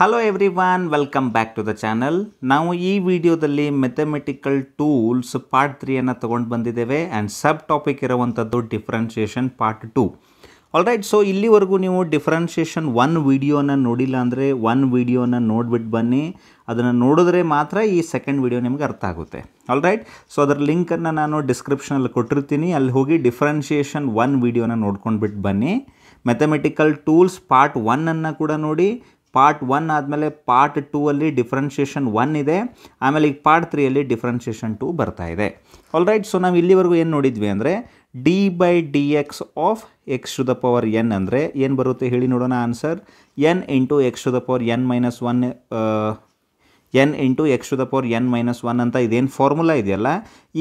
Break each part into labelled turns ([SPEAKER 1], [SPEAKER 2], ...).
[SPEAKER 1] hello everyone welcome back to the channel ನಾವು ಈ ವಿಡಿಯೋದಲ್ಲಿ ಮೆಥಮೆಟಿಕಲ್ ಟೂಲ್ಸ್ ಪಾರ್ಟ್ ತ್ರೀಯನ್ನು ತೊಗೊಂಡು ಬಂದಿದ್ದೇವೆ ಆ್ಯಂಡ್ ಸಬ್ ಟಾಪಿಕ್ ಇರುವಂಥದ್ದು differentiation part two alright so ಇಲ್ಲಿವರೆಗೂ ನೀವು ಡಿಫ್ರೆನ್ಷಿಯೇಷನ್ ಒನ್ ವೀಡಿಯೋನ ನೋಡಿಲ್ಲ ಅಂದರೆ ಒನ್ ವೀಡಿಯೋನ ನೋಡ್ಬಿಟ್ಟು ಬನ್ನಿ ಅದನ್ನು ನೋಡಿದ್ರೆ ಮಾತ್ರ ಈ ಸೆಕೆಂಡ್ ವೀಡಿಯೋ ನಿಮಗೆ ಅರ್ಥ ಆಗುತ್ತೆ ಆಲ್ರೈಟ್ ಸೊ ಅದರ ಲಿಂಕನ್ನು ನಾನು ಡಿಸ್ಕ್ರಿಪ್ಷನಲ್ಲಿ ಕೊಟ್ಟಿರ್ತೀನಿ ಅಲ್ಲಿ ಹೋಗಿ ಡಿಫ್ರೆನ್ಷಿಯೇಷನ್ ಒನ್ ವೀಡಿಯೋನ ನೋಡ್ಕೊಂಡ್ಬಿಟ್ಟು ಬನ್ನಿ ಮೆಥಮೆಟಿಕಲ್ ಟೂಲ್ಸ್ ಪಾರ್ಟ್ ಒನ್ನನ್ನು ಕೂಡ ನೋಡಿ ಪಾರ್ಟ್ ಒನ್ ಆದಮೇಲೆ ಪಾರ್ಟ್ ಟೂ ಅಲ್ಲಿ ಡಿಫ್ರೆನ್ಷಿಯೇಷನ್ ಒನ್ ಇದೆ ಆಮೇಲೆ ಈಗ ಪಾರ್ಟ್ ತ್ರೀಯಲ್ಲಿ ಡಿಫ್ರೆನ್ಷಿಯೇಷನ್ ಟು ಬರ್ತಾ ಇದೆ ಆಲ್ ರೈಟ್ ಸೊ ನಾವು ಇಲ್ಲಿವರೆಗೂ ಏನು ನೋಡಿದ್ವಿ ಅಂದರೆ d by d x of x to the power n ಅಂದರೆ ಏನು ಬರುತ್ತೆ ಹೇಳಿ ನೋಡೋಣ answer n into x to the power n minus one n into x to the power n minus one ಅಂತ ಇದೇನು ಫಾರ್ಮುಲಾ ಇದೆಯಲ್ಲ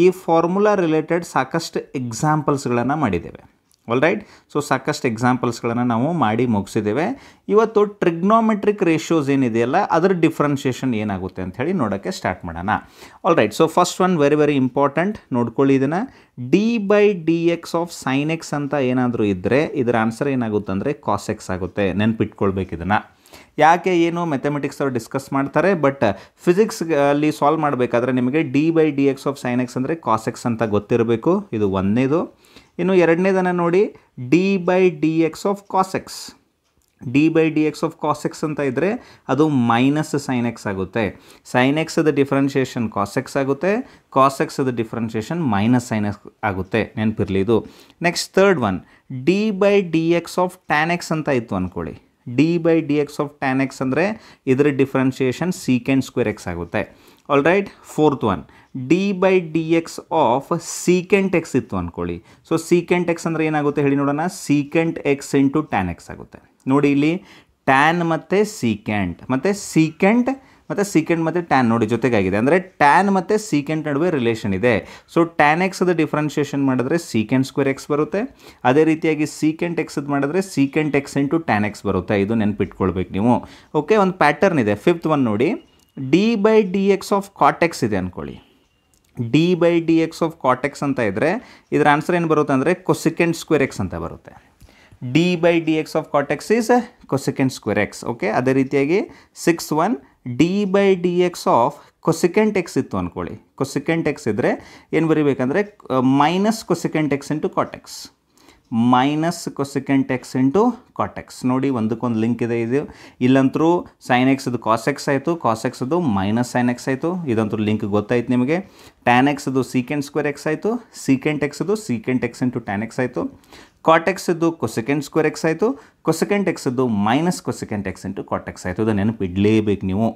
[SPEAKER 1] ಈ ಫಾರ್ಮುಲಾ ರಿಲೇಟೆಡ್ ಸಾಕಷ್ಟು ಎಕ್ಸಾಂಪಲ್ಸ್ಗಳನ್ನು ಮಾಡಿದ್ದೇವೆ ಆಲ್ ರೈಟ್ ಸೊ ಸಾಕಷ್ಟು ಎಕ್ಸಾಂಪಲ್ಸ್ಗಳನ್ನು ನಾವು ಮಾಡಿ ಮುಗಿಸಿದ್ದೇವೆ ಇವತ್ತು ಟ್ರಿಗ್ನೋಮೆಟ್ರಿಕ್ ರೇಷಿಯೋಸ್ ಏನಿದೆಯಲ್ಲ ಅದರ ಡಿಫ್ರೆನ್ಸಿಯೇಷನ್ ಏನಾಗುತ್ತೆ ಅಂತ ಹೇಳಿ ನೋಡೋಕ್ಕೆ ಸ್ಟಾರ್ಟ್ ಮಾಡೋಣ all right so first one very very important ನೋಡ್ಕೊಳ್ಳಿ ಇದನ್ನು d by d x of sine x ಅಂತ ಏನಾದರೂ ಇದ್ದರೆ ಇದರ ಆನ್ಸರ್ ಏನಾಗುತ್ತೆ ಅಂದರೆ ಕಾಸ್ ಎಕ್ಸ್ ಆಗುತ್ತೆ ನೆನ್ಪಿಟ್ಕೊಳ್ಬೇಕು ಇದನ್ನು ಯಾಕೆ ಏನು ಮೆಥಮೆಟಿಕ್ಸ್ ಅವರು ಡಿಸ್ಕಸ್ ಮಾಡ್ತಾರೆ ಬಟ್ ಫಿಸಿಕ್ಸ್ ಅಲ್ಲಿ ಸಾಲ್ವ್ ಮಾಡಬೇಕಾದ್ರೆ ನಿಮಗೆ d by d x of sine x ಅಂದರೆ ಕಾಸ್ ಎಕ್ಸ್ ಅಂತ ಗೊತ್ತಿರಬೇಕು ಇದು ಒಂದೇದು ಇನ್ನು ಎರಡನೇದನ್ನು ನೋಡಿ d by d x of cos x d by d x of cos x ಅಂತ ಇದ್ದರೆ ಅದು ಮೈನಸ್ ಸೈನ್ ಎಕ್ಸ್ ಆಗುತ್ತೆ ಸೈನ್ ಎಕ್ಸ್ ಅದು ಡಿಫ್ರೆನ್ಷಿಯೇಷನ್ ಕಾಸೆಕ್ಸ್ ಆಗುತ್ತೆ ಕಾಸೆಕ್ಸ್ ಅದು ಡಿಫ್ರೆನ್ಷಿಯೇಷನ್ ಮೈನಸ್ ಸೈನ್ ಎಕ್ಸ್ ಆಗುತ್ತೆ ನೆನಪಿರಲಿ ಇದು next third one d by d x of tan x ಅಂತ ಇತ್ತು ಅಂದ್ಕೊಳ್ಳಿ d by d x of tan x ಅಂದರೆ ಇದರ ಡಿಫ್ರೆನ್ಷಿಯೇಷನ್ ಸೀಕೆಂಡ್ ಸ್ಕ್ವೇರ್ ಎಕ್ಸ್ ಆಗುತ್ತೆ all right fourth one d by d x of secant x ಇತ್ತು ಅಂದ್ಕೊಳ್ಳಿ so secant x ಅಂದರೆ ಏನಾಗುತ್ತೆ ಹೇಳಿ ನೋಡೋಣ secant x into tan x ಆಗುತ್ತೆ ನೋಡಿ ಇಲ್ಲಿ ಟ್ಯಾನ್ ಮತ್ತು ಸೀಕೆಂಟ್ ಮತ್ತು ಸೀಕೆಂಟ್ ಮತ್ತು ಸೀಕೆಂಟ್ ಮತ್ತು ಟ್ಯಾನ್ ನೋಡಿ ಜೊತೆಗಾಗಿದೆ ಅಂದರೆ ಟ್ಯಾನ್ ಮತ್ತು ಸೀಕೆಂಟ್ ನಡುವೆ ರಿಲೇಷನ್ ಇದೆ ಸೊ ಟ್ಯಾನ್ ಎಕ್ಸದ ಡಿಫ್ರೆನ್ಷಿಯೇಷನ್ ಮಾಡಿದ್ರೆ ಸೀಕೆಂಟ್ ಸ್ಕ್ವೇರ್ ಎಕ್ಸ್ ಬರುತ್ತೆ ಅದೇ ರೀತಿಯಾಗಿ ಸೀಕೆಂಟ್ ಎಕ್ಸದ್ ಮಾಡಿದ್ರೆ secant x into tan x ಬರುತ್ತೆ ಇದು ನೆನ್ಪಿಟ್ಕೊಳ್ಬೇಕು ನೀವು ಓಕೆ ಒಂದು ಪ್ಯಾಟರ್ನ್ ಇದೆ ಫಿಫ್ತ್ ಒನ್ ನೋಡಿ d by d x of cot x ಇದೆ ಅಂದ್ಕೊಳ್ಳಿ d by d x of cot x ಅಂತ ಇದ್ದರೆ ಇದರ ಆನ್ಸರ್ ಏನು ಬರುತ್ತೆ ಅಂದರೆ ಕೊಸಿಕೆಂಡ್ ಸ್ಕ್ವೇರ್ ಎಕ್ಸ್ ಅಂತ ಬರುತ್ತೆ d by d x of cot x is cosecant square x okay ಅದೇ ರೀತಿಯಾಗಿ six one d by d x of cosecant x ಇತ್ತು ಅಂದ್ಕೊಳ್ಳಿ ಕೊಸಿಕೆಂಟ್ ಎಕ್ಸ್ ಇದ್ದರೆ ಏನು ಬರೀಬೇಕಂದ್ರೆ minus cosecant x into cot x minus cosecant x into cot x ನೋಡಿ ಒಂದಕ್ಕೊಂದು link ಇದೆ ಇದು ಇಲ್ಲಂತರೂ ಸೈನ್ ಅದು ಕಾಸ್ ಎಕ್ಸ್ ಆಯಿತು ಕಾಸ್ ಅದು ಮೈನಸ್ ಸೈನ್ ಎಕ್ಸ್ ಆಯಿತು ಇದಂತರೂ ಲಿಂಕ್ ಗೊತ್ತಾಯ್ತು ನಿಮಗೆ ಟ್ಯಾನ್ ಎಕ್ಸದು ಸೀಕೆಂಟ್ ಸ್ಕ್ವೇರ್ ಎಕ್ಸ್ ಆಯಿತು ಸೀಕೆಂಟ್ ಅದು secant x into tan x ಆಯಿತು ಕಾಟೆಕ್ಸದ್ದು ಕೊಸೆಕೆಂಟ್ ಸ್ಕ್ವೇರ್ ಎಕ್ಸ್ ಆಯಿತು ಕೊಸೆಕೆಂಟ್ ಎಕ್ಸದ್ದು minus cosecant x into cot x ಆಯಿತು ಇದನ್ನು ನೆನಪಿಡಲೇಬೇಕು ನೀವು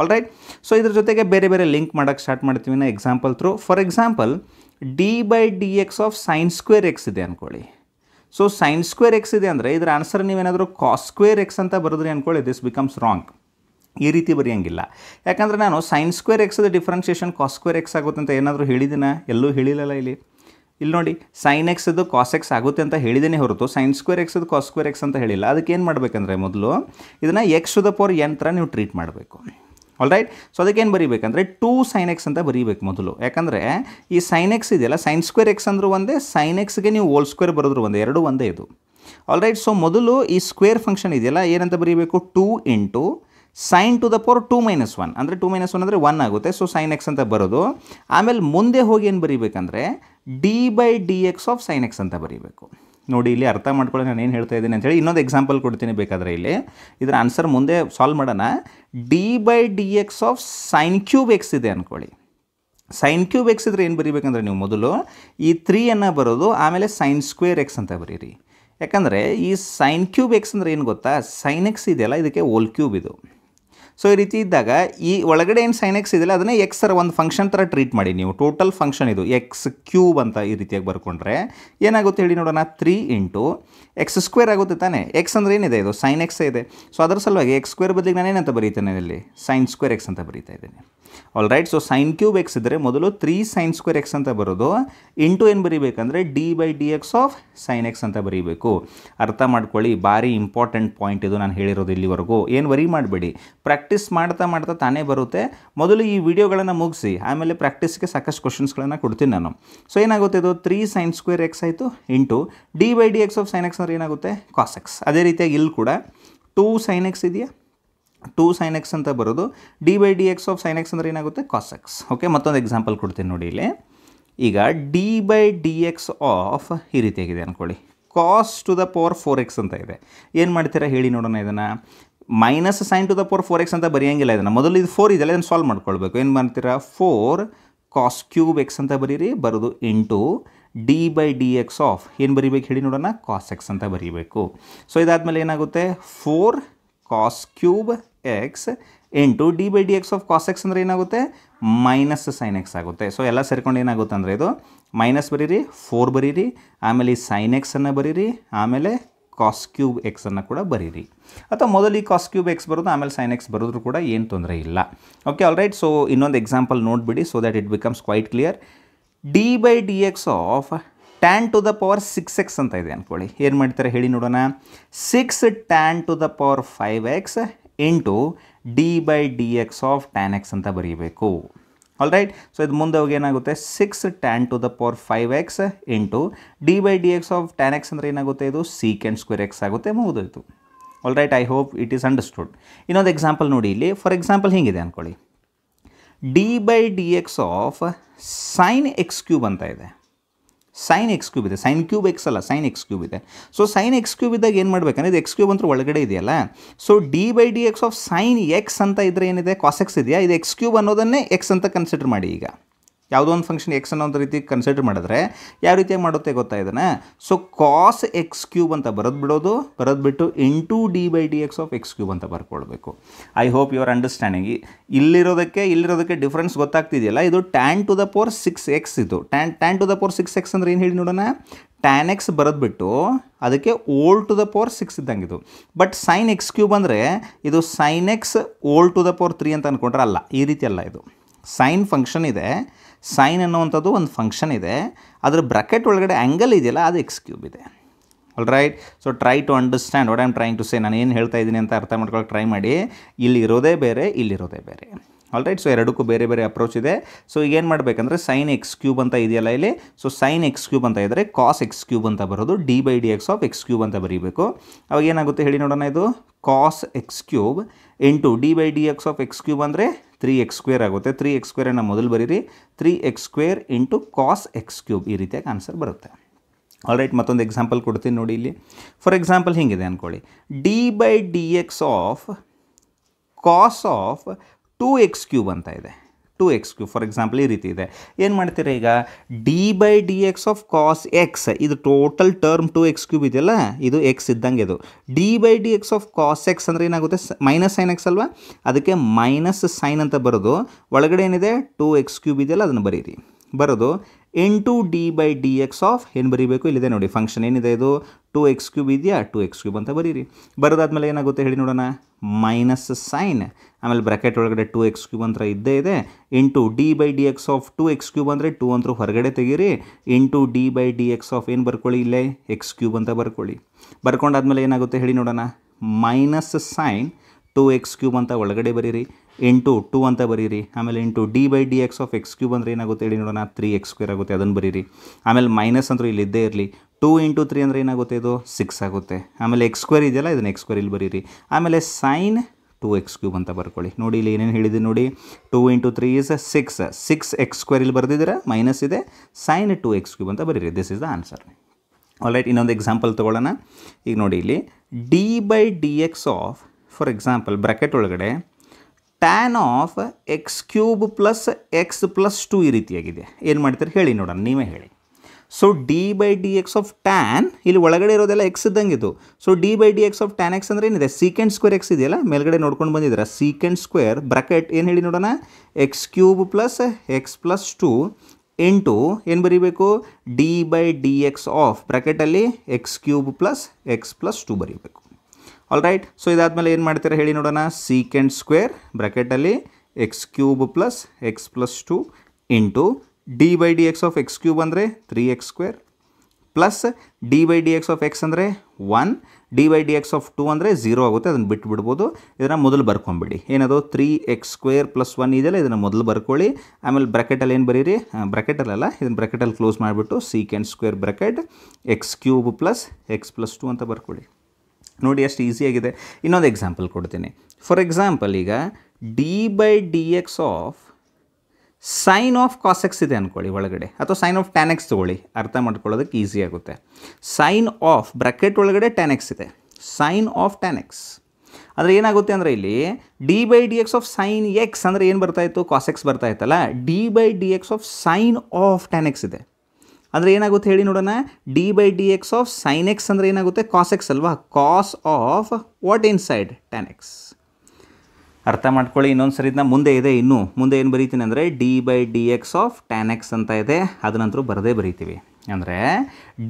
[SPEAKER 1] ಆಲ್ ರೈಟ್ ಸೊ ಇದ್ರ ಜೊತೆಗೆ ಬೇರೆ ಬೇರೆ ಲಿಂಕ್ ಮಾಡೋಕ್ಕೆ ಸ್ಟಾರ್ಟ್ ಮಾಡ್ತೀವಿ ನಾ example through for example d by d x of sines square x ಇದೆ ಅಂದ್ಕೊಳ್ಳಿ ಸೊ ಸೈನ್ ಸ್ಕ್ವೇರ್ ಎಕ್ಸ್ ಇದೆ ಅಂದರೆ ಇದರ ಆನ್ಸರ್ ನೀವೇನಾದರೂ ಕಾಸ್ ಸ್ಕ್ವೇರ್ ಎಕ್ಸ್ ಅಂತ ಬರೆದ್ರಿ ಅಂದ್ಕೊಳ್ಳಿ ದಿಸ್ ಬಿಕಮ್ಸ್ ರಾಂಗ್ ಈ ರೀತಿ ಬರೆಯೋಂಗಿಲ್ಲ ಯಾಕಂದರೆ ನಾನು ಸೈನ್ ಸ್ಕ್ವೇರ್ ಎಕ್ಸದ ಡಿಫ್ರೆನ್ಸಿಯೇಷನ್ ಕಾಸ್ ಸ್ಕ್ವೇರ್ ಎಕ್ಸ್ ಆಗುತ್ತೆ ಅಂತ ಏನಾದರೂ ಹೇಳಿದ್ದೀನಾ ಎಲ್ಲೂ ಹೇಳಿಲ್ಲಲ್ಲ ಇಲ್ಲಿ ಇಲ್ಲಿ ನೋಡಿ ಸೈನ್ ಎಕ್ಸದು ಕಾಸ್ ಎಕ್ಸ್ ಆಗುತ್ತೆ ಅಂತ ಹೇಳಿದ್ದೀನಿ ಹೊರತು ಸೈನ್ ಸ್ಕ್ವೇರ್ ಎಕ್ಸದು ಕಾಸ್ ಸ್ಕ್ವೇರ್ ಎಕ್ಸ್ ಅಂತ ಹೇಳಿಲ್ಲ ಅದಕ್ಕೆ ಏನು ಮಾಡಬೇಕಂದ್ರೆ ಮೊದಲು ಇದನ್ನು x to the power n ಥರ ನೀವು ಟ್ರೀಟ್ ಮಾಡಬೇಕು ಆಲ್ ರೈಟ್ ಸೊ ಅದಕ್ಕೇನು ಬರೀಬೇಕಂದ್ರೆ ಟೂ ಸೈನ್ ಎಕ್ಸ್ ಅಂತ ಬರೀಬೇಕು ಮೊದಲು ಯಾಕಂದರೆ ಈ ಸೈನ್ ಎಕ್ಸ್ ಇದೆಯಲ್ಲ ಸೈನ್ ಸ್ಕ್ವೇರ್ ಎಕ್ಸ್ ಅಂದರೂ ಒಂದೇ ಸೈನ್ ಎಕ್ಸ್ಗೆ ನೀವು ಓಲ್ ಸ್ಕ್ವೇರ್ ಬರೋದ್ರು ಒಂದೇ ಎರಡು ಒಂದೇ ಇದು ಆಲ್ ರೈಟ್ ಸೊ ಮೊದಲು ಈ ಸ್ಕ್ವೇರ್ ಫಂಕ್ಷನ್ ಇದೆಯಲ್ಲ ಏನಂತ ಬರೀಬೇಕು two into sine to the power two minus one ಅಂದರೆ ಟೂ ಮೈನಸ್ ಒನ್ ಅಂದರೆ ಒನ್ ಆಗುತ್ತೆ ಸೊ ಸೈನ್ ಎಕ್ಸ್ ಅಂತ ಬರೋದು ಆಮೇಲೆ ಮುಂದೆ ಹೋಗಿ ಏನು ಬರೀಬೇಕಂದ್ರೆ d by d x of sine x ಅಂತ ಬರೀಬೇಕು ನೋಡಿ ಇಲ್ಲಿ ಅರ್ಥ ಮಾಡ್ಕೊಳ್ಳಿ ನಾನು ಏನು ಹೇಳ್ತಾ ಇದ್ದೀನಿ ಹೇಳಿ ಇನ್ನೊಂದು ಎಕ್ಸಾಂಪಲ್ ಕೊಡ್ತೀನಿ ಬೇಕಾದರೆ ಇಲ್ಲಿ ಇದರ ಆನ್ಸರ್ ಮುಂದೆ ಸಾಲ್ವ್ ಮಾಡೋಣ d by d x of sine cube x ಇದೆ ಅಂದ್ಕೊಳ್ಳಿ ಸೈನ್ ಕ್ಯೂಬ್ ಎಕ್ಸ್ ಇದ್ರೆ ಏನು ಬರೀಬೇಕಂದ್ರೆ ನೀವು ಮೊದಲು ಈ ತ್ರೀಯನ್ನು ಬರೋದು ಆಮೇಲೆ ಸೈನ್ ಸ್ಕ್ವೇರ್ ಎಕ್ಸ್ ಅಂತ ಬರೀರಿ ಯಾಕಂದರೆ ಈ ಸೈನ್ ಕ್ಯೂಬ್ ಎಕ್ಸ್ ಅಂದರೆ ಏನು ಗೊತ್ತಾ ಸೈನ್ ಎಕ್ಸ್ ಇದೆಯಲ್ಲ ಇದಕ್ಕೆ ಓಲ್ ಕ್ಯೂಬ್ ಇದು ಸೊ ಈ ರೀತಿ ಇದ್ದಾಗ ಈ ಒಳಗಡೆ ಏನು ಸೈನ್ ಎಕ್ಸ್ ಇದೆಯಲ್ಲ ಅದನ್ನೇ ಎಕ್ಸ್ ಥರ ಒಂದು ಫಂಕ್ಷನ್ ಥರ ಟ್ರೀಟ್ ಮಾಡಿ ನೀವು ಟೋಟಲ್ ಫಂಕ್ಷನ್ ಇದು ಎಕ್ಸ್ ಕ್ಯೂಬ್ ಅಂತ ಈ ರೀತಿಯಾಗಿ ಬರ್ಕೊಂಡ್ರೆ ಏನಾಗುತ್ತೆ ಹೇಳಿ ನೋಡೋಣ ತ್ರೀ ಇಂಟು ಎಕ್ಸ್ ಸ್ಕ್ವೇರ್ ಆಗುತ್ತೆ ತಾನೇ ಎಕ್ಸ್ ಅಂದರೆ ಏನಿದೆ ಇದು ಸೈನ್ ಎಕ್ಸ್ ಇದೆ ಸೊ ಅದರ ಸಲುವಾಗಿ ಎಕ್ಸ್ ಸ್ಕ್ವೇರ್ ಬದಲಿಗೆ ನಾನು ಏನಂತ ಬರೀತೇನೆ ಇಲ್ಲಿ ಸೈನ್ ಸ್ಕ್ವೇರ್ ಎಕ್ಸ್ ಅಂತ ಬರೀತಾ ಇದ್ದೇನೆ all right so sine cube x ಇದ್ದರೆ ಮೊದಲು ತ್ರೀ ಸೈನ್ ಸ್ಕ್ವೇರ್ ಎಕ್ಸ್ ಅಂತ ಬರೋದು ಇಂಟು ಏನು ಬರೀಬೇಕಂದ್ರೆ d by d x of sine x ಅಂತ ಬರೀಬೇಕು ಅರ್ಥ ಮಾಡ್ಕೊಳ್ಳಿ ಭಾರಿ ಇಂಪಾರ್ಟೆಂಟ್ ಪಾಯಿಂಟ್ ಇದು ನಾನು ಹೇಳಿರೋದು ಇಲ್ಲಿವರೆಗೂ ಏನು ವರಿ ಮಾಡಬೇಡಿ ಪ್ರಾಕ್ಟೀಸ್ ಮಾಡ್ತಾ ಮಾಡ್ತಾ ತಾನೇ ಬರುತ್ತೆ ಮೊದಲು ಈ ವಿಡಿಯೋಗಳನ್ನು ಮುಗಿಸಿ ಆಮೇಲೆ ಪ್ರಾಕ್ಟೀಸ್ಗೆ ಸಾಕಷ್ಟು ಕ್ವಶನ್ಸ್ಗಳನ್ನು ಕೊಡ್ತೀನಿ ನಾನು ಸೊ ಏನಾಗುತ್ತೆ ಇದು ತ್ರೀ ಸೈನ್ ಸ್ಕ್ವೇರ್ ಎಕ್ಸ್ ಆಯಿತು into d by d x of sine x ಅಂದರೆ ಏನಾಗುತ್ತೆ ಕಾಸ್ ಎಕ್ಸ್ ಅದೇ ರೀತಿಯಾಗಿ ಇಲ್ಲಿ ಕೂಡ ಟೂ ಸೈನ್ ಎಕ್ಸ್ ಇದೆಯಾ ಟೂ ಸೈನ್ ಎಕ್ಸ್ ಅಂತ ಬರೋದು d by d x of sine x ಅಂದರೆ ಏನಾಗುತ್ತೆ ಕಾಸ್ ಎಕ್ಸ್ ಓಕೆ ಮತ್ತೊಂದು ಎಕ್ಸಾಂಪಲ್ ಕೊಡ್ತೀನಿ ನೋಡಿ ಇಲ್ಲಿ ಈಗ d by d x of ಈ ರೀತಿಯಾಗಿದೆ ಅಂದ್ಕೊಳ್ಳಿ cos to the power four x ಅಂತ ಇದೆ ಏನು ಮಾಡ್ತೀರಾ ಹೇಳಿ ನೋಡೋಣ ಇದನ್ನು minus sine to the power four x ಅಂತ ಬರೆಯೋಂಗಿಲ್ಲ ಇದನ್ನು ಮೊದಲು ಇದು ಫೋರ್ ಇದೆಲ್ಲ ಇದನ್ನು ಸಾಲ್ವ್ ಮಾಡ್ಕೊಳ್ಬೇಕು ಏನು ಮಾಡ್ತೀರಾ ಫೋರ್ ಕಾಸ್ ಕ್ಯೂಬ್ ಎಕ್ಸ್ ಅಂತ ಬರೀರಿ ಬರೋದು into d by d x of ಏನು ಬರೀಬೇಕು ಹೇಳಿ ನೋಡೋಣ ಕಾಸ್ ಎಕ್ಸ್ ಅಂತ ಬರೀಬೇಕು ಸೊ ಇದಾದಮೇಲೆ ಏನಾಗುತ್ತೆ four cos cube x into d by d x of cos x ಅಂದರೆ ಏನಾಗುತ್ತೆ ಮೈನಸ್ ಸೈನ್ ಎಕ್ಸ್ ಆಗುತ್ತೆ ಸೊ ಎಲ್ಲ ಸೇರ್ಕೊಂಡು ಏನಾಗುತ್ತೆ ಅಂದರೆ ಇದು ಮೈನಸ್ ಬರೀರಿ ಫೋರ್ ಬರೀರಿ ಆಮೇಲೆ ಈ ಸೈನ್ ಎಕ್ಸನ್ನು ಬರೀರಿ ಆಮೇಲೆ ಕಾಸ್ ಕ್ಯೂಬ್ ಎಕ್ಸನ್ನು ಕೂಡ ಬರೀರಿ ಅಥವಾ ಮೊದಲು ಈ ಕಾಸ್ ಕ್ಯೂಬ್ ಎಕ್ಸ್ ಬರೋದು ಆಮೇಲೆ ಸೈನ್ ಎಕ್ಸ್ ಬರೋದ್ರೂ ಕೂಡ ಏನು ತೊಂದರೆ ಇಲ್ಲ ಓಕೆ ಆಲ್ ರೈಟ್ ಸೊ ಇನ್ನೊಂದು ಎಕ್ಸಾಂಪಲ್ ನೋಡಿಬಿಡಿ so that it becomes quite clear d by d x of tan to the power six x ಅಂತ ಇದೆ ಅಂದ್ಕೊಳ್ಳಿ ಏನು ಮಾಡ್ತಾರೆ ಹೇಳಿ ನೋಡೋಣ six tan to the power five x into d by d x of tan x ಅಂತ ಬರೀಬೇಕು all right so ಇದು ಮುಂದೆ ಹೋಗಿ ಏನಾಗುತ್ತೆ six tan to the power five x into d by d x of tan x ಅಂದರೆ ಏನಾಗುತ್ತೆ ಇದು secant square x ಆಗುತ್ತೆ ಮುಗಿದೋಯ್ತು all right I hope it is understood ಇನ್ನೊಂದು ಎಕ್ಸಾಂಪಲ್ ನೋಡಿ ಇಲ್ಲಿ ಫಾರ್ ಎಕ್ಸಾಂಪಲ್ ಹೀಗಿದೆ ಅಂದ್ಕೊಳ್ಳಿ d by d x of sine x cube ಅಂತ ಇದೆ ಸೈನ್ ಎಕ್ಸ್ ಕ್ಯೂಬ್ ಇದೆ ಸೈನ್ ಕ್ಯೂಬ್ ಎಕ್ಸ್ ಅಲ್ಲ ಸೈನ್ ಎಕ್ಸ್ ಕ್ಯೂಬ್ ಇದೆ ಸೊ ಸೈನ್ ಎಕ್ಸ್ ಕ್ಯೂಬ್ ಇದ್ದಾಗ ಏನು ಮಾಡ್ಬೇಕಂದ್ರೆ ಇದು ಎಕ್ಸ್ ಕ್ಯೂಬ್ ಅಂತ ಒಳಗಡೆ ಇದೆಯಲ್ಲ so d by d x of sine x ಅಂತ ಇದ್ರೆ ಏನಿದೆ ಕಾಸೆಕ್ಸ್ ಇದೆಯಾ ಇದು ಎಕ್ಸ್ ಕ್ಯೂಬ್ ಅನ್ನೋದನ್ನೇ ಎಕ್ಸ್ ಅಂತ ಕನ್ಸಿಡರ್ ಮಾಡಿ ಈಗ ಯಾವುದೋ ಒಂದು ಫಂಕ್ಷನ್ ಎಕ್ಸ್ ಅನ್ನೋ ಒಂದು ರೀತಿ ಕನ್ಸಿಡರ್ ಮಾಡಿದ್ರೆ ಯಾವ ರೀತಿಯಾಗಿ ಮಾಡುತ್ತೆ ಗೊತ್ತಾ ಇದನ್ನು ಸೊ ಕಾಸ್ ಎಕ್ಸ್ ಕ್ಯೂಬ್ ಅಂತ ಬರೆದು ಬಿಡೋದು ಬರೋದು ಬಿಟ್ಟು into d by d x of x cube ಅಂತ ಬರ್ಕೊಳ್ಬೇಕು ಐ ಹೋಪ್ ಯುವರ್ ಅಂಡರ್ಸ್ಟ್ಯಾಂಡಿಂಗ್ ಇಲ್ಲಿರೋದಕ್ಕೆ ಇಲ್ಲಿರೋದಕ್ಕೆ ಡಿಫ್ರೆನ್ಸ್ ಗೊತ್ತಾಗ್ತಿದೆಯಲ್ಲ ಇದು tan to the power six x ಇದು tan tan to the power six x ಅಂದ್ರೆ ಏನು ಹೇಳಿ ನೋಡೋಣ ಟ್ಯಾನ್ ಎಕ್ಸ್ ಬರೆದು ಬಿಟ್ಟು ಅದಕ್ಕೆ whole to the power six ಇದ್ದಂಗೆ ಇದು ಬಟ್ ಸೈನ್ ಎಕ್ಸ್ ಕ್ಯೂಬ್ ಅಂದರೆ ಇದು sine x whole to the power three ಅಂತ ಅಂದ್ಕೊಂಡ್ರೆ ಅಲ್ಲ ಈ ರೀತಿ ಅಲ್ಲ ಇದು ಸೈನ್ ಫಂಕ್ಷನ್ ಇದೆ ಸೈನ್ ಅನ್ನುವಂಥದ್ದು ಒಂದು ಫಂಕ್ಷನ್ ಇದೆ ಅದರ ಬ್ರಕೆಟ್ ಒಳಗಡೆ ಆ್ಯಂಗಲ್ ಇದೆಯಲ್ಲ ಅದು ಎಕ್ಸ್ ಕ್ಯೂಬ್ ಇದೆ all right so try to understand what am trying to say ನಾನು ಏನು ಹೇಳ್ತಾ ಇದ್ದೀನಿ ಅಂತ ಅರ್ಥ ಮಾಡ್ಕೊಳ್ಳೋಕೆ ಟ್ರೈ ಮಾಡಿ ಇಲ್ಲಿ ಇರೋದೇ ಬೇರೆ ಇಲ್ಲಿರೋದೇ ಬೇರೆ ಆಲ್ ರೈಟ್ ಸೊ ಎರಡಕ್ಕೂ ಬೇರೆ ಬೇರೆ ಅಪ್ರೋಚ್ ಇದೆ ಸೊ ಈಗ ಏನು ಮಾಡಬೇಕಂದ್ರೆ ಸೈನ್ ಎಕ್ಸ್ ಕ್ಯೂಬ್ ಅಂತ ಇದೆಯಲ್ಲ ಇಲ್ಲಿ ಸೊ ಸೈನ್ ಎಕ್ಸ್ ಕ್ಯೂಬ್ ಅಂತ ಇದ್ದರೆ ಕಾಸ್ ಎಕ್ಸ್ ಕ್ಯೂಬ್ ಅಂತ ಬರೋದು d by d x of x cube ಅಂತ ಬರೀಬೇಕು ಅವಾಗ ಏನಾಗುತ್ತೆ ಹೇಳಿ ನೋಡೋಣ ಇದು cos x cube into d by d x of x cube ಅಂದರೆ ತ್ರೀ ಎಕ್ಸ್ ಸ್ಕ್ವೇರ್ ಆಗುತ್ತೆ ತ್ರೀ ಎಕ್ಸ್ ಸ್ಕ್ವೇರನ್ನು ಮೊದಲು ಬರೀರಿ three x square into cos x cube ಈ ರೀತಿಯಾಗಿ ಆನ್ಸರ್ ಬರುತ್ತೆ ಆಲ್ರೈಟ್ ಮತ್ತೊಂದು ಎಕ್ಸಾಂಪಲ್ ಕೊಡ್ತೀನಿ ನೋಡಿ ಇಲ್ಲಿ ಫಾರ್ ಎಕ್ಸಾಂಪಲ್ ಹೀಗಿದೆ ಅಂದ್ಕೊಳ್ಳಿ d by d x of cos of two x cube ಅಂತ ಇದೆ two x cube for example ಈ ರೀತಿ ಇದೆ ಏನು ಮಾಡ್ತೀರಾ ಈಗ d by d x of cos x ಇದು total term two x cube ಇದೆಯಲ್ಲ ಇದು ಎಕ್ಸ್ ಇದ್ದಂಗೆ ಇದು d by d x of cos x ಅಂದರೆ ಏನಾಗುತ್ತೆ ಮೈನಸ್ ಸೈನ್ ಎಕ್ಸ್ ಅಲ್ವಾ ಅದಕ್ಕೆ ಮೈನಸ್ ಸೈನ್ ಅಂತ ಬರೋದು ಒಳಗಡೆ ಏನಿದೆ ಟು ಎಕ್ಸ್ ಕ್ಯೂಬ್ ಇದೆಯಲ್ಲ ಅದನ್ನು ಬರೀರಿ ಬರೋದು into d by d x of ಏನು ಬರೀಬೇಕು ಇಲ್ಲಿದೆ ನೋಡಿ ಫಂಕ್ಷನ್ ಏನಿದೆ ಇದು ಟು ಎಕ್ಸ್ ಕ್ಯೂಬ್ ಇದೆಯಾ ಟು ಎಕ್ಸ್ ಕ್ಯೂಬ್ ಅಂತ ಬರೀರಿ ಬರೋದಾದ್ಮೇಲೆ ಏನಾಗುತ್ತೆ ಹೇಳಿ ನೋಡೋಣ ಮೈನಸ್ ಸೈನ್ ಆಮೇಲೆ ಬ್ರಾಕೆಟ್ ಒಳಗಡೆ ಟು ಎಕ್ಸ್ ಕ್ಯೂಬ್ ಅಂತ ಇದ್ದೇ ಇದೆ into d by d x of two x cube ಅಂದರೆ ಟೂ ಅಂತರೂ ಹೊರಗಡೆ ತೆಗೀರಿ into d by d x of ಏನು ಬರ್ಕೊಳ್ಳಿ ಇಲ್ಲೇ ಎಕ್ಸ್ ಕ್ಯೂಬ್ ಅಂತ ಬರ್ಕೊಳ್ಳಿ ಬರ್ಕೊಂಡಾದ್ಮೇಲೆ ಏನಾಗುತ್ತೆ ಹೇಳಿ ನೋಡೋಣ minus sine two x cube ಅಂತ ಒಳಗಡೆ ಬರೀರಿ ಇಂಟು ಟೂ ಅಂತ ಬರೀರಿ ಆಮೇಲೆ into d by d x of x cube ಅಂದರೆ ಏನಾಗುತ್ತೆ ಹೇಳಿ ನೋಡೋಣ ತ್ರೀ ಎಕ್ಸ್ ಸ್ಕ್ವೇರ್ ಆಗುತ್ತೆ ಅದನ್ನು ಬರೀರಿ ಆಮೇಲೆ ಮೈನಸ್ ಅಂದರೂ ಇಲ್ಲಿ ಇದ್ದೇ ಇರಲಿ ಟೂ ಇಂಟು ತ್ರೀ ಅಂದರೆ ಏನಾಗುತ್ತೆ ಇದು ಸಿಕ್ಸ್ ಆಗುತ್ತೆ ಆಮೇಲೆ ಎಕ್ಸ್ ಸ್ಕ್ವೇರ್ ಇದೆಯಲ್ಲ ಇದನ್ನು ಎಕ್ಸ್ ಸ್ಕ್ವೇರ್ ಇಲ್ಲಿ ಬರೀರಿ ಆಮೇಲೆ ಸೈನ್ ಟೂ ಎಕ್ಸ್ ಕ್ಯೂಬ್ ಅಂತ ಬರ್ಕೊಳ್ಳಿ ನೋಡಿ ಇಲ್ಲಿ ಏನೇನು ಹೇಳಿದೆ ನೋಡಿ two into three is six six x square ಇಲ್ಲಿ ಬರೆದಿದ್ದೀರ ಮೈನಸ್ ಇದೆ ಸೈನ್ ಟೂ ಎಕ್ಸ್ ಕ್ಯೂಬ್ ಅಂತ ಬರೀರಿ this is the answer all right ಇನ್ನೊಂದು ಎಕ್ಸಾಂಪಲ್ ತೊಗೊಳ್ಳೋಣ ಈಗ ನೋಡಿ ಇಲ್ಲಿ d by d x of for example bracket ಒಳಗಡೆ tan of x cube plus x plus two ಈ ರೀತಿಯಾಗಿದೆ ಏನು ಮಾಡ್ತೀರಿ ಹೇಳಿ ನೋಡೋಣ ನೀವೇ ಹೇಳಿ so d by d x of tan ಇಲ್ಲಿ ಒಳಗಡೆ ಇರೋದೆಲ್ಲ ಎಕ್ಸ್ ಇದ್ದಂಗೆ ಇದು so d by d x of tan x ಅಂದರೆ ಏನಿದೆ ಸೀಕೆಂಡ್ ಸ್ಕ್ವೇರ್ ಎಕ್ಸ್ ಇದೆಯಲ್ಲ ಮೇಲ್ಗಡೆ ನೋಡ್ಕೊಂಡು ಬಂದಿದ್ದೀರಾ ಸೀಕೆಂಡ್ ಸ್ಕ್ವೇರ್ ಬ್ರಾಕೆಟ್ ಏನು ಹೇಳಿ ನೋಡೋಣ x cube plus x plus two into ಏನು ಬರೀಬೇಕು d by d x of ಬ್ರಾಕೆಟಲ್ಲಿ x cube plus x plus two ಬರೀಬೇಕು ಆಲ್ ರೈಟ್ ಸೊ ಇದಾದಮೇಲೆ ಏನು ಮಾಡ್ತೀರಾ ಹೇಳಿ ನೋಡೋಣ ಕೆಂಡ್ ಸ್ಕ್ವೇರ್ ಬ್ರ್ಯಾಕೆಟಲ್ಲಿ x cube plus x plus two into d by d x of x cube ಅಂದರೆ three x square plus d by d x of x ಅಂದರೆ one d by d x of two ಅಂದರೆ zero ಆಗುತ್ತೆ ಅದನ್ನು ಬಿಟ್ಬಿಡ್ಬೋದು ಇದನ್ನು ಮೊದಲು ಬರ್ಕೊಂಬಿಡಿ ಏನದು three x square plus one ಇದೆಯಲ್ಲ ಇದನ್ನು ಮೊದಲು ಬರ್ಕೊಳ್ಳಿ ಆಮೇಲೆ ಬ್ರ್ಯಾಕೆಟಲ್ಲಿ ಏನು ಬರೀರಿ ಬ್ರ್ಯಾಕೆಟಲ್ಲಲ್ಲ ಇದನ್ನು ಬ್ರ್ಯಾಕೆಟಲ್ಲಿ ಕ್ಲೋಸ್ ಮಾಡಿಬಿಟ್ಟು ಕೆಂಡ್ square bracket x cube plus x plus two ಅಂತ ಬರ್ಕೊಳ್ಳಿ ನೋಡಿ ಅಷ್ಟು ಈಸಿಯಾಗಿದೆ ಇನ್ನೊಂದು ಎಕ್ಸಾಂಪಲ್ ಕೊಡ್ತೀನಿ ಫಾರ್ ಎಕ್ಸಾಂಪಲ್ ಈಗ d by d x of sine of cos x ಇದೆ ಅಂದ್ಕೊಳ್ಳಿ ಒಳಗಡೆ ಅಥವಾ ಸೈನ್ ಆಫ್ ಎಕ್ಸ್ ತೊಗೊಳ್ಳಿ ಅರ್ಥ ಮಾಡ್ಕೊಳ್ಳೋದಕ್ಕೆ ಈಸಿ ಆಗುತ್ತೆ ಸೈನ್ ಆಫ್ ಬ್ರಾಕೆಟ್ ಒಳಗಡೆ ಟ್ಯಾನೆಕ್ಸ್ ಇದೆ ಸೈನ್ ಆಫ್ ಟ್ಯಾನೆಕ್ಸ್ ಆದರೆ ಏನಾಗುತ್ತೆ ಅಂದರೆ ಇಲ್ಲಿ d by d x of sine x ಅಂದರೆ ಏನು ಬರ್ತಾಯಿತ್ತು ಕಾಸೆಕ್ಸ್ ಬರ್ತಾ ಇತ್ತಲ್ಲ d by d x of sine of tan x ಇದೆ ಅಂದರೆ ಏನಾಗುತ್ತೆ ಹೇಳಿ ನೋಡೋಣ d by d x of sine x ಅಂದರೆ ಏನಾಗುತ್ತೆ ಕಾಸ್ ಎಕ್ಸ್ ಅಲ್ವಾ cos of what inside tan x ಅರ್ಥ ಮಾಡ್ಕೊಳ್ಳಿ ಇನ್ನೊಂದು ಸರಿ ಇದನ್ನ ಮುಂದೆ ಇದೆ ಇನ್ನು ಮುಂದೆ ಏನು ಬರೀತೀನಿ ಅಂದರೆ d by d x of tan x ಅಂತ ಇದೆ ಅದನ್ನಂತರೂ ಬರದೇ ಬರೀತೀವಿ ಅಂದರೆ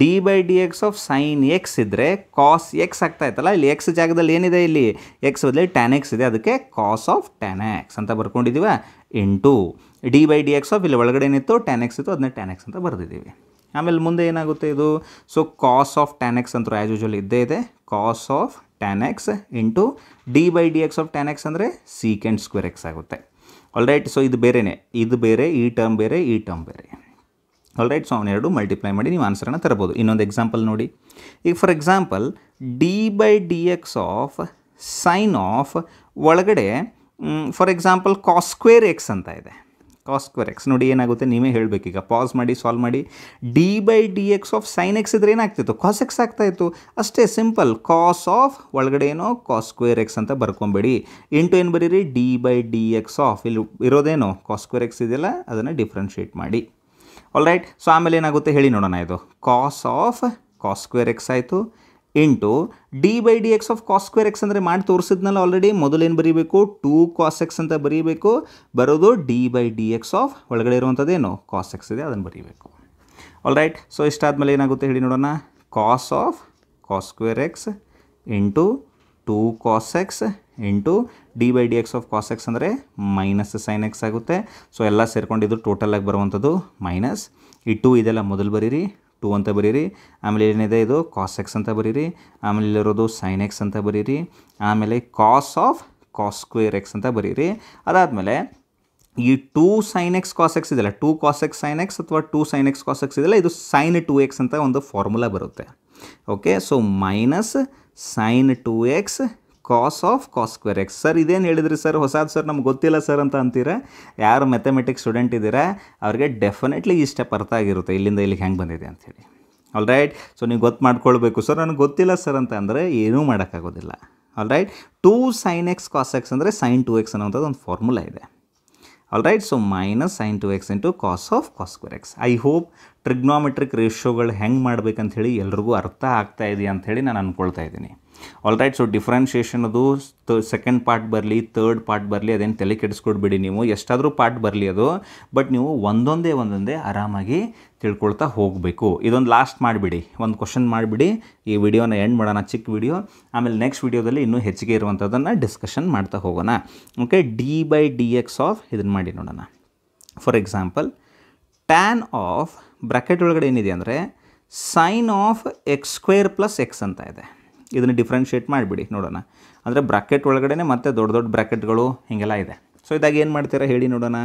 [SPEAKER 1] d by d x of sine x ಇದ್ದರೆ ಕಾಸ್ ಎಕ್ಸ್ ಆಗ್ತಾ ಇತ್ತಲ್ಲ ಇಲ್ಲಿ ಎಕ್ಸ್ ಜಾಗದಲ್ಲಿ ಏನಿದೆ ಇಲ್ಲಿ ಎಕ್ಸ್ ಬದಲಿ ಟ್ಯಾನ್ ಎಕ್ಸ್ ಇದೆ ಅದಕ್ಕೆ ಕಾಸ್ ಆಫ್ ಟ್ಯಾನ್ ಎಕ್ಸ್ ಅಂತ ಬರ್ಕೊಂಡಿದ್ದೀವ into d by d x of ಇಲ್ಲಿ ಒಳಗಡೆ ಏನಿತ್ತು ಟ್ಯಾನ್ ಎಕ್ಸ್ ಇತ್ತು ಅದನ್ನ ಟ್ಯಾನ್ ಎಕ್ಸ್ ಅಂತ ಬರೆದಿದ್ದೀವಿ ಆಮೇಲೆ ಮುಂದೆ ಏನಾಗುತ್ತೆ ಇದು so cos of tan x ಅಂತ ಆ್ಯಸ್ ಯೂಶುವಲ್ ಇದ್ದೇ ಇದೆ cos of tan x into d by d x of tan x ಅಂದರೆ ಸೀಕೆಂಡ್ ಸ್ಕ್ವೇರ್ ಎಕ್ಸ್ ಆಗುತ್ತೆ ಆಲ್ರೈಟ್ ಸೊ ಇದು ಬೇರೆನೇ ಇದು ಬೇರೆ ಈ ಟರ್ಮ್ ಬೇರೆ ಈ ಟರ್ಮ್ ಬೇರೆ ಆಲ್ರೈಟ್ ಸೊ ಅವನ್ನೆರಡು ಮಲ್ಟಿಪ್ಲೈ ಮಾಡಿ ನೀವು ಆನ್ಸರನ್ನು ತರಬೋದು ಇನ್ನೊಂದು ಎಕ್ಸಾಂಪಲ್ ನೋಡಿ ಈಗ for example d by d x of sine of ಒಳಗಡೆ for example cos square x ಅಂತ ಇದೆ ಕಾಸ್ ಸ್ಕ್ವೇರ್ ಎಕ್ಸ್ ನೋಡಿ ಏನಾಗುತ್ತೆ ನೀವೇ ಹೇಳಬೇಕೀಗ ಪಾಸ್ ಮಾಡಿ ಸಾಲ್ವ್ ಮಾಡಿ d by d x of sine x ಇದ್ರೆ ಏನಾಗ್ತಿತ್ತು ಕಾಸ್ ಎಕ್ಸ್ ಆಗ್ತಾ ಇತ್ತು ಅಷ್ಟೇ ಸಿಂಪಲ್ ಕಾಸ್ ಆಫ್ ಒಳಗಡೆ ಏನೋ ಕಾಸ್ ಸ್ಕ್ವೇರ್ ಎಕ್ಸ್ ಅಂತ ಬರ್ಕೊಂಬೇಡಿ ಇಂಟು ಏನು ಬರೀರಿ d by d x of ಇಲ್ಲಿ ಇರೋದೇನೋ ಕಾಸ್ ಸ್ಕ್ವೇರ್ ಎಕ್ಸ್ ಇದೆಯಲ್ಲ ಅದನ್ನು ಡಿಫ್ರೆನ್ಷಿಯೇಟ್ ಮಾಡಿ ಆಲ್ ರೈಟ್ ಸೊ ಆಮೇಲೆ ಏನಾಗುತ್ತೆ ಹೇಳಿ ನೋಡೋಣ ಇದು cos of cos square x ಆಯಿತು into d by d x of cos square x ಅಂದರೆ ಮಾಡಿ ತೋರಿಸಿದ್ನಲ್ಲ ಆಲ್ರೆಡಿ ಮೊದಲೇನು ಬರೀಬೇಕು ಟೂ ಕಾಸ್ ಎಕ್ಸ್ ಅಂತ ಬರೀಬೇಕು ಬರೋದು d by d x of ಒಳಗಡೆ ಇರುವಂಥದ್ದೇನು ಕಾಸ್ ಎಕ್ಸ್ ಇದೆ ಅದನ್ನು ಬರೀಬೇಕು ಆಲ್ ರೈಟ್ ಸೊ ಇಷ್ಟಾದಮೇಲೆ ಏನಾಗುತ್ತೆ ಹೇಳಿ ನೋಡೋಣ cos of cos square x into two cos x into d by d x of cos x ಅಂದರೆ ಮೈನಸ್ ಸೈನ್ ಎಕ್ಸ್ ಆಗುತ್ತೆ ಸೊ ಎಲ್ಲ ಸೇರ್ಕೊಂಡಿದ್ದು ಆಗಿ ಬರುವಂಥದ್ದು ಮೈನಸ್ ಈ ಟೂ ಇದೆಲ್ಲ ಮೊದಲು ಬರೀರಿ ಟು ಅಂತ ಬರೀರಿ ಆಮೇಲೆ ಏನಿದೆ ಇದು ಕಾಸ್ ಎಕ್ಸ್ ಅಂತ ಬರೀರಿ ಆಮೇಲೆ ಇಲ್ಲಿರೋದು ಸೈನ್ ಎಕ್ಸ್ ಅಂತ ಬರೀರಿ ಆಮೇಲೆ cos of cos square x ಅಂತ ಬರೀರಿ ಅದಾದಮೇಲೆ ಈ two sine x cos x ಇದೆಲ್ಲ two cos x sine x ಅಥವಾ two sine x cos x ಇದೆಲ್ಲ ಇದು ಸೈನ್ ಟೂ ಎಕ್ಸ್ ಅಂತ ಒಂದು ಫಾರ್ಮುಲಾ ಬರುತ್ತೆ okay so minus sine two x cos of cos square x sir ಇದೇನು ಹೇಳಿದ್ರಿ sir ಹೊಸದು ಸರ್ ನಮ್ಗೆ ಗೊತ್ತಿಲ್ಲ ಸರ್ ಅಂತ ಅಂತೀರ ಯಾರು ಮ್ಯಾಥಮೆಟಿಕ್ಸ್ ಸ್ಟೂಡೆಂಟ್ ಇದ್ದೀರಾ ಅವ್ರಿಗೆ ಡೆಫಿನೆಟ್ಲಿ ಈ ಸ್ಟೆಪ್ ಅರ್ಥ ಆಗಿರುತ್ತೆ ಇಲ್ಲಿಂದ ಇಲ್ಲಿಗೆ ಹೆಂಗೆ ಬಂದಿದೆ ಅಂಥೇಳಿ ಆಲ್ ರೈಟ್ ಸೊ ನೀವು ಗೊತ್ತು ಮಾಡ್ಕೊಳ್ಬೇಕು ಸರ್ ನನಗೆ ಗೊತ್ತಿಲ್ಲ ಸರ್ ಅಂತ ಅಂದರೆ ಏನೂ ಮಾಡೋಕ್ಕಾಗೋದಿಲ್ಲ all right two sine x cos x ಅಂದರೆ ಸೈನ್ ಟು ಎಕ್ಸ್ ಅನ್ನೋಂಥದ್ದು ಒಂದು ಫಾರ್ಮುಲಾ ಇದೆ all right so minus sine two x into cos of cos square x I hope trigonometric ರೇಷಿಯೋಗಳು ಹೆಂಗೆ ಹೇಳಿ ಎಲ್ರಿಗೂ ಅರ್ಥ ಆಗ್ತಾ ಇದೆಯಾ ಅಂಥೇಳಿ ನಾನು ಅಂದ್ಕೊಳ್ತಾ ಇದ್ದೀನಿ ಆಲ್ ರೈಟ್ ಸೊ ಡಿಫ್ರೆನ್ಷಿಯೇಷನ್ ಅದು ಸೆಕೆಂಡ್ ಪಾರ್ಟ್ ಬರಲಿ ತರ್ಡ್ ಪಾರ್ಟ್ ಬರಲಿ ಅದೇನು ತಲೆ ಕೆಡಿಸ್ಕೊಡ್ಬಿಡಿ ನೀವು ಎಷ್ಟಾದರೂ ಪಾರ್ಟ್ ಬರಲಿ ಅದು ಬಟ್ ನೀವು ಒಂದೊಂದೇ ಒಂದೊಂದೇ ಆರಾಮಾಗಿ ತಿಳ್ಕೊಳ್ತಾ ಹೋಗಬೇಕು ಇದೊಂದು ಲಾಸ್ಟ್ ಮಾಡಿಬಿಡಿ ಒಂದು ಕ್ವಶನ್ ಮಾಡಿಬಿಡಿ ಈ ವಿಡಿಯೋನ ಎಂಡ್ ಮಾಡೋಣ ಚಿಕ್ಕ ವಿಡಿಯೋ ಆಮೇಲೆ ನೆಕ್ಸ್ಟ್ ವಿಡಿಯೋದಲ್ಲಿ ಇನ್ನೂ ಹೆಚ್ಚಿಗೆ ಇರುವಂಥದ್ದನ್ನು ಡಿಸ್ಕಷನ್ ಮಾಡ್ತಾ ಹೋಗೋಣ okay d by d x of ಇದನ್ನು ಮಾಡಿ ನೋಡೋಣ for example tan of bracket ಒಳಗಡೆ ಏನಿದೆ ಅಂದರೆ sine of x square plus x ಅಂತ ಇದೆ ಇದನ್ನು ಡಿಫ್ರೆನ್ಷಿಯೇಟ್ ಮಾಡಿಬಿಡಿ ನೋಡೋಣ ಅಂದರೆ ಬ್ರಾಕೆಟ್ ಒಳಗಡೆ ಮತ್ತೆ ದೊಡ್ಡ ದೊಡ್ಡ ಬ್ರಾಕೆಟ್ಗಳು ಹೀಗೆಲ್ಲ ಇದೆ ಸೊ ಇದಾಗ ಏನು ಮಾಡ್ತೀರಾ ಹೇಳಿ ನೋಡೋಣ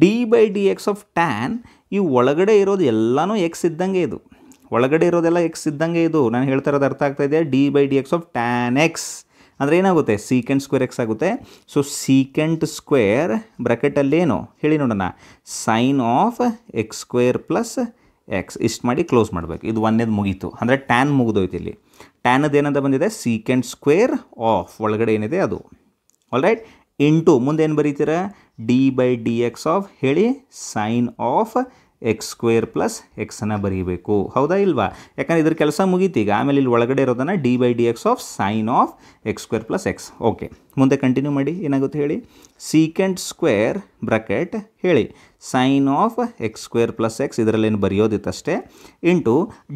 [SPEAKER 1] d by d x of tan ಈ ಒಳಗಡೆ ಇರೋದು ಎಲ್ಲನೂ ಎಕ್ಸ್ ಇದ್ದಂಗೆ ಇದು ಒಳಗಡೆ ಇರೋದೆಲ್ಲ ಎಕ್ಸ್ ಇದ್ದಂಗೆ ಇದು ನಾನು ಹೇಳ್ತಾ ಇರೋದು ಅರ್ಥ ಆಗ್ತಾ ಇದೆಯಾ d by d x of tan x ಅಂದರೆ ಏನಾಗುತ್ತೆ ಸೀಕೆಂಟ್ ಸ್ಕ್ವೇರ್ ಎಕ್ಸ್ ಆಗುತ್ತೆ ಸೊ ಸೀಕೆಂಟ್ ಸ್ಕ್ವೇರ್ ಬ್ರ್ಯಾಕೆಟಲ್ಲಿ ಏನು ಹೇಳಿ ನೋಡೋಣ sine of x square plus x ಇಷ್ಟು ಮಾಡಿ ಕ್ಲೋಸ್ ಮಾಡಬೇಕು ಇದು ಒಂದೇದು ಮುಗೀತು ಅಂದರೆ ಟ್ಯಾನ್ ಮುಗಿದೋಯ್ತು ಇಲ್ಲಿ ಟ್ಯಾನದು ಏನಂತ ಬಂದಿದೆ ಸೀಕೆಂಡ್ ಸ್ಕ್ವೇರ್ ಆಫ್ ಒಳಗಡೆ ಏನಿದೆ ಅದು ಆಲ್ ರೈಟ್ ಇಂಟು ಮುಂದೇನು ಏನು ಬರೀತೀರ d by d x of ಹೇಳಿ sine of x square plus ಎಕ್ಸನ್ನು ಬರೀಬೇಕು ಹೌದಾ ಇಲ್ವಾ ಯಾಕಂದರೆ ಇದ್ರ ಕೆಲಸ ಮುಗೀತು ಈಗ ಆಮೇಲೆ ಇಲ್ಲಿ ಒಳಗಡೆ ಇರೋದನ್ನು d by d x of sine of x square plus x okay ಮುಂದೆ ಕಂಟಿನ್ಯೂ ಮಾಡಿ ಏನಾಗುತ್ತೆ ಹೇಳಿ ಸೀಕೆಂಡ್ ಸ್ಕ್ವೇರ್ ಬ್ರಕೆಟ್ ಹೇಳಿ sine of x square plus x ಇದರಲ್ಲೇನು ಬರೆಯೋದಿತ್ತಷ್ಟೇ into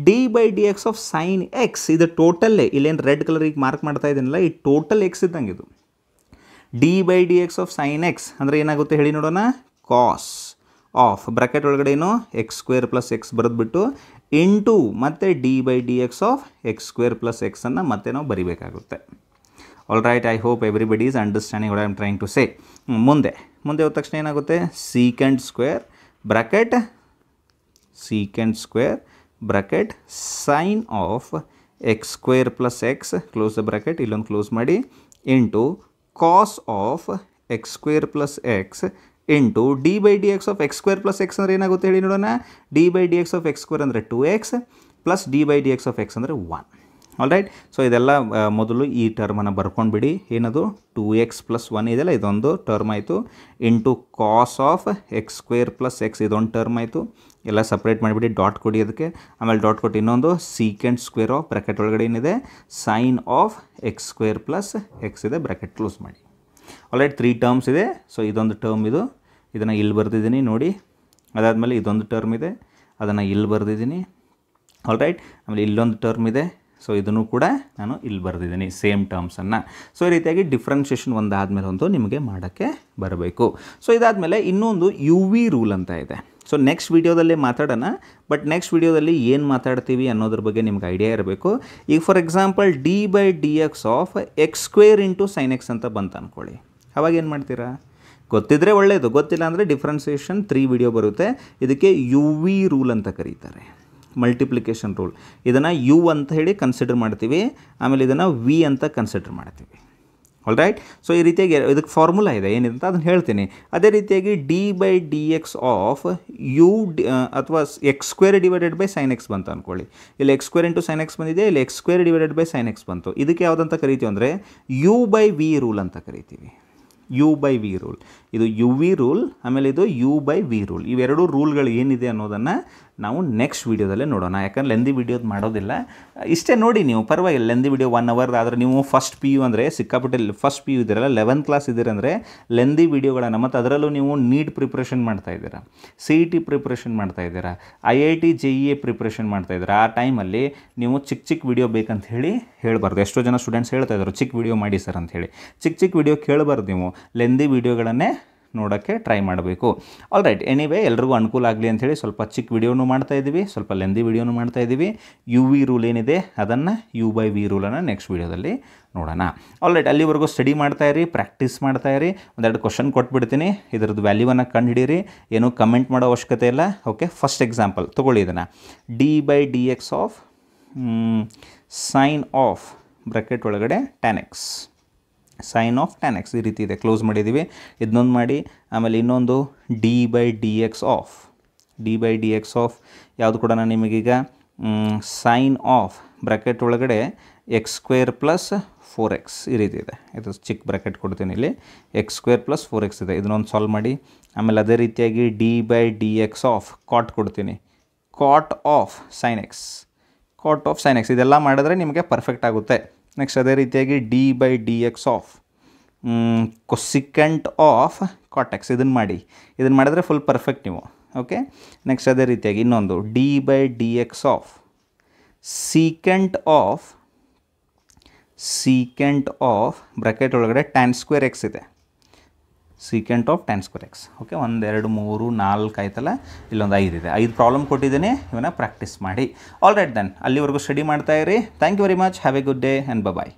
[SPEAKER 1] d by d x of sine x ಇದು ಟೋಟಲ್ಲೇ ಇಲ್ಲೇನು ರೆಡ್ ಕಲರ್ ಈಗ ಮಾರ್ಕ್ ಮಾಡ್ತಾ ಇದ್ದೀನಲ್ಲ ಈ ಟೋಟಲ್ ಎಕ್ಸ್ ಇದ್ದಂಗೆ ಇದು d by d x of sine x ಅಂದರೆ ಏನಾಗುತ್ತೆ ಹೇಳಿ ನೋಡೋಣ ಕಾಸ್ ಆಫ್ ಬ್ರಾಕೆಟ್ ಒಳಗಡೆ ಏನು ಎಕ್ಸ್ ಸ್ಕ್ವೇರ್ ಪ್ಲಸ್ ಎಕ್ಸ್ ಬರೆದ್ಬಿಟ್ಟು ಇಂಟು ಮತ್ತು d by d x of x square plus ಎಕ್ಸನ್ನು ಮತ್ತೆ ನಾವು ಬರಿಬೇಕಾಗುತ್ತೆ all right I hope everybody is understanding I am trying to say ಮುಂದೆ ಮುಂದೆ ಹೋದ ತಕ್ಷಣ ಏನಾಗುತ್ತೆ second square bracket second square bracket sine of x square plus x close the bracket ಇಲ್ಲೊಂದು ಕ್ಲೋಸ್ ಮಾಡಿ into cos of x square plus x into d by d x of x square plus x ಅಂದರೆ ಏನಾಗುತ್ತೆ ಹೇಳಿ ನೋಡೋಣ d by d x of x square ಅಂದರೆ two x plus d by d x of x ಅಂದರೆ one all right so ಇದೆಲ್ಲ ಮೊದಲು ಈ ಟರ್ಮನ್ನು ಬರ್ಕೊಂಡ್ಬಿಡಿ ಏನದು ಟೂ ಎಕ್ಸ್ ಪ್ಲಸ್ ಒನ್ ಇದೆಲ್ಲ ಇದೊಂದು ಟರ್ಮ್ ಆಯಿತು into cos of x square plus x ಇದೊಂದು ಟರ್ಮ್ ಆಯಿತು ಎಲ್ಲ ಸಪ್ರೇಟ್ ಮಾಡಿಬಿಡಿ ಡಾಟ್ ಕೊಡಿ ಅದಕ್ಕೆ ಆಮೇಲೆ ಡಾಟ್ ಕೊಟ್ಟು ಇನ್ನೊಂದು ಸೀಕೆಂಡ್ ಸ್ಕ್ವೇರ್ ಆಫ್ ಬ್ರ್ಯಾಕೆಟ್ ಒಳಗಡೆ ಏನಿದೆ sine of x square plus x ಇದೆ ಬ್ರ್ಯಾಕೆಟ್ ಕ್ಲೋಸ್ ಮಾಡಿ ಆಲ್ರೈಟ್ ತ್ರೀ ಟರ್ಮ್ಸ್ ಇದೆ ಸೊ ಇದೊಂದು ಟರ್ಮ್ ಇದು ಇದನ್ನು ಇಲ್ಲಿ ಬರೆದಿದ್ದೀನಿ ನೋಡಿ ಅದಾದಮೇಲೆ ಇದೊಂದು ಟರ್ಮ್ ಇದೆ ಅದನ್ನು ಇಲ್ಲಿ ಬರೆದಿದ್ದೀನಿ ಆಲ್ರೈಟ್ ಆಮೇಲೆ ಇಲ್ಲೊಂದು ಟರ್ಮ್ ಇದೆ ಸೊ ಇದನ್ನು ಕೂಡ ನಾನು ಇಲ್ಲಿ ಬರೆದಿದ್ದೀನಿ ಸೇಮ್ ಟರ್ಮ್ಸನ್ನು ಸೊ ಈ ರೀತಿಯಾಗಿ ಡಿಫ್ರೆನ್ಷಿಯೇಷನ್ ಒಂದಾದಮೇಲೆ ಒಂದು ನಿಮಗೆ ಮಾಡೋಕ್ಕೆ ಬರಬೇಕು ಸೊ ಇದಾದಮೇಲೆ ಇನ್ನೊಂದು ಯು ವಿ ರೂಲ್ ಅಂತ ಇದೆ ಸೊ ನೆಕ್ಸ್ಟ್ ವೀಡಿಯೋದಲ್ಲಿ ಮಾತಾಡೋಣ ಬಟ್ ನೆಕ್ಸ್ಟ್ ವೀಡಿಯೋದಲ್ಲಿ ಏನು ಮಾತಾಡ್ತೀವಿ ಅನ್ನೋದ್ರ ಬಗ್ಗೆ ನಿಮ್ಗೆ ಐಡಿಯಾ ಇರಬೇಕು ಈಗ for example d by d x of x square into sine x ಅಂತ ಬಂತು ಅಂದ್ಕೊಳ್ಳಿ ಅವಾಗ ಏನು ಮಾಡ್ತೀರಾ ಗೊತ್ತಿದ್ರೆ ಒಳ್ಳೆಯದು ಗೊತ್ತಿಲ್ಲ ಅಂದರೆ ಡಿಫ್ರೆನ್ಸಿಯೇಷನ್ ತ್ರೀ ವಿಡಿಯೋ ಬರುತ್ತೆ ಇದಕ್ಕೆ ಯು ವಿ ರೂಲ್ ಅಂತ ಕರೀತಾರೆ ಮಲ್ಟಿಪ್ಲಿಕೇಶನ್ ರೂಲ್ ಇದನ್ನು ಯು ಅಂತ ಹೇಳಿ ಕನ್ಸಿಡರ್ ಮಾಡ್ತೀವಿ ಆಮೇಲೆ ಇದನ್ನು ವಿ ಅಂತ ಕನ್ಸಿಡರ್ ಮಾಡ್ತೀವಿ ಆಲ್ ರೈಟ್ ಸೊ ಈ ರೀತಿಯಾಗಿ ಇದಕ್ಕೆ ಫಾರ್ಮುಲಾ ಇದೆ ಏನಿದೆ ಅಂತ ಅದನ್ನು ಹೇಳ್ತೀನಿ ಅದೇ ರೀತಿಯಾಗಿ d by d x of u d ಅಥವಾ x square divided by sine x ಬಂತು ಅಂದ್ಕೊಳ್ಳಿ ಇಲ್ಲಿ x square into sine x ಬಂದಿದೆ ಇಲ್ಲಿ x square divided by sine x ಬಂತು ಇದಕ್ಕೆ ಯಾವುದಂತ ಕರಿತೀವಿ ಅಂದರೆ ಯು ಬೈ ವಿ ರೂಲ್ ಅಂತ ಕರಿತೀವಿ ಯು ಬೈ ವಿ ರೂಲ್ ಇದು ಯು ವಿ ರೂಲ್ ಆಮೇಲೆ ಇದು ಯು ಬೈ ವಿ ರೂಲ್ ಇವೆರಡು ರೂಲ್ಗಳು ಏನಿದೆ ಅನ್ನೋದನ್ನು ನಾವು ನೆಕ್ಸ್ಟ್ ವೀಡಿಯೋದಲ್ಲೇ ನೋಡೋಣ ಯಾಕಂದ್ರೆ ಲೆಂದಿ ವೀಡಿಯೋದು ಮಾಡೋದಿಲ್ಲ ಇಷ್ಟೇ ನೋಡಿ ನೀವು ಪರವಾಗಿಲ್ಲ ಲೆಂದಿ ವೀಡಿಯೋ ಒನ್ ಅವರ್ ಆದರೆ ನೀವು ಫಸ್ಟ್ ಪಿ ಯು ಅಂದರೆ ಸಿಕ್ಕಾಪಟ್ಟೆ ಫಸ್ಟ್ ಪಿ ಯು ಇದ್ದೀರಲ್ಲ ಲೆವೆಂತ್ ಕ್ಲಾಸ್ ಇದ್ದೀರಂದರೆ ಲೆಂದಿ ವೀಡಿಯೋಗಳನ್ನು ಮತ್ತು ಅದರಲ್ಲೂ ನೀವು ನೀಟ್ ಪ್ರಿಪ್ರೇಷನ್ ಮಾಡ್ತಾ ಇದ್ದೀರಾ ಸಿ ಇ ಟಿ ಪ್ರಿಪ್ರೇಷನ್ ಮಾಡ್ತಾ ಇದ್ದೀರಾ I I T J E E preparation ಮಾಡ್ತಾ ಇದ್ದೀರಾ ಆ ಟೈಮಲ್ಲಿ ನೀವು ಚಿಕ್ಕ ಚಿಕ್ಕ ವೀಡಿಯೋ ಬೇಕಂತ ಹೇಳಿ ಹೇಳಬಾರ್ದು ಎಷ್ಟೋ ಜನ ಸ್ಟೂಡೆಂಟ್ಸ್ ಹೇಳ್ತಾ ಇದ್ದಾರೆ ಚಿಕ್ಕ ವೀಡಿಯೋ ಮಾಡಿ ಸರ್ ಅಂತ ಹೇಳಿ ಚಿಕ್ಕ ಚಿಕ್ಕ ವೀಡಿಯೋ ಕೇಳಬಾರ್ದು ನೀವು ಲೆಂದಿ ವೀಡಿಯೋಗಳನ್ನೇ ನೋಡೋಕ್ಕೆ ಟ್ರೈ ಮಾಡಬೇಕು ಆಲ್ ರೈಟ್ ಎನಿವೇ ಎಲ್ರಿಗೂ ಅನುಕೂಲ ಆಗಲಿ ಅಂಥೇಳಿ ಸ್ವಲ್ಪ ಚಿಕ್ಕ ವಿಡಿಯೋನು ಮಾಡ್ತಾ ಇದ್ದೀವಿ ಸ್ವಲ್ಪ ಲೆಂದಿ ವಿಡಿಯೋನು ಮಾಡ್ತಾ ಇದ್ದೀವಿ ಯು ವಿ ರೂಲ್ ಏನಿದೆ ಅದನ್ನು ಯು ಬೈ ವಿ ರೂಲನ್ನು ನೆಕ್ಸ್ಟ್ ವಿಡಿಯೋದಲ್ಲಿ ನೋಡೋಣ ಆಲ್ ರೈಟ್ ಅಲ್ಲಿವರೆಗೂ ಸ್ಟಡಿ ಮಾಡ್ತಾಯಿರಿ ಪ್ರಾಕ್ಟೀಸ್ ಮಾಡ್ತಾಯಿರಿ ಒಂದೆರಡು ಕ್ವಶನ್ ಕೊಟ್ಬಿಡ್ತೀನಿ ಇದರದ್ದು ವ್ಯಾಲ್ಯೂವನ್ನು ಕಂಡುಹಿಡೀರಿ ಏನೂ ಕಮೆಂಟ್ ಮಾಡೋ ಅವಶ್ಯಕತೆ ಇಲ್ಲ ಓಕೆ ಫಸ್ಟ್ ಎಕ್ಸಾಂಪಲ್ ತೊಗೊಳ್ಳಿ ಇದನ್ನು d by d x of sine of bracket ಒಳಗಡೆ tan x sine of tan x ಈ ರೀತಿ ಇದೆ ಕ್ಲೋಸ್ ಮಾಡಿದ್ದೀವಿ ಇದನ್ನೊಂದು ಮಾಡಿ ಆಮೇಲೆ ಇನ್ನೊಂದು d by d x of d by d x of ಯಾವುದು ಕೂಡ ನಾನು ನಿಮಗೀಗ ಸೈನ್ ಆಫ್ ಬ್ರ್ಯಾಕೆಟ್ ಒಳಗಡೆ x square plus four x ಈ ರೀತಿ ಇದೆ ಇದು ಚಿಕ್ಕ ಬ್ರ್ಯಾಕೆಟ್ ಕೊಡ್ತೀನಿ ಇಲ್ಲಿ x square plus four x ಇದೆ ಇದನ್ನೊಂದು ಸಾಲ್ವ್ ಮಾಡಿ ಆಮೇಲೆ ಅದೇ ರೀತಿಯಾಗಿ d by d x of cot ಕೊಡ್ತೀನಿ cot of sine x cot of sine x ಇದೆಲ್ಲ ಮಾಡಿದ್ರೆ ನಿಮಗೆ ಪರ್ಫೆಕ್ಟ್ ಆಗುತ್ತೆ ನೆಕ್ಸ್ಟ್ ಅದೇ ರೀತಿಯಾಗಿ d by d x of cosecant of cot x ಇದನ್ನು ಮಾಡಿ ಇದನ್ನು ಮಾಡಿದರೆ ಫುಲ್ ಪರ್ಫೆಕ್ಟ್ ನೀವು ಓಕೆ ನೆಕ್ಸ್ಟ್ ಅದೇ ರೀತಿಯಾಗಿ ಇನ್ನೊಂದು d by d x of secant of secant of bracket ಒಳಗಡೆ ಟ್ಯಾನ್ ಸ್ಕ್ವೇರ್ ಎಕ್ಸ್ ಇದೆ secant of tan square x okay ಒಂದೆರಡು ಮೂರು ನಾಲ್ಕು ಆಯ್ತಲ್ಲ ಇಲ್ಲೊಂದು ಐದು ಇದೆ ಐದು ಪ್ರಾಬ್ಲಮ್ ಕೊಟ್ಟಿದ್ದೀನಿ ಇವನ್ನ ಪ್ರಾಕ್ಟೀಸ್ ಮಾಡಿ ಆಲ್ ರೈಟ್ ದೆನ್ ಅಲ್ಲಿವರೆಗೂ ಸ್ಟಡಿ ಮಾಡ್ತಾ ಇರಿ thank you very much have a good day and bye